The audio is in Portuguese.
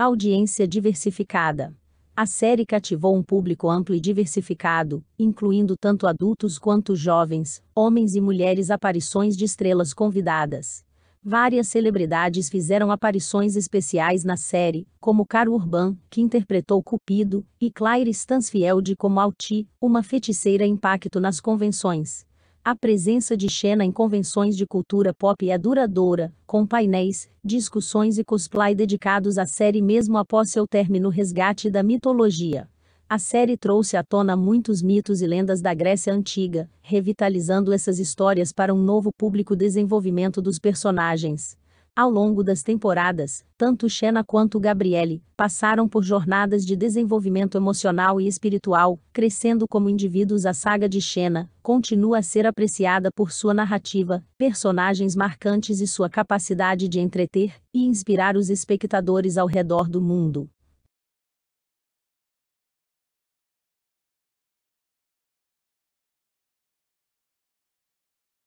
Audiência diversificada. A série cativou um público amplo e diversificado, incluindo tanto adultos quanto jovens, homens e mulheres aparições de estrelas convidadas. Várias celebridades fizeram aparições especiais na série, como Caro Urban, que interpretou Cupido, e Claire Stansfield como Alti, uma feiticeira impacto nas convenções. A presença de Xena em convenções de cultura pop é duradoura, com painéis, discussões e cosplay dedicados à série mesmo após seu término resgate da mitologia. A série trouxe à tona muitos mitos e lendas da Grécia Antiga, revitalizando essas histórias para um novo público desenvolvimento dos personagens. Ao longo das temporadas, tanto Xena quanto Gabriele passaram por jornadas de desenvolvimento emocional e espiritual, crescendo como indivíduos. A saga de Xena continua a ser apreciada por sua narrativa, personagens marcantes e sua capacidade de entreter e inspirar os espectadores ao redor do mundo.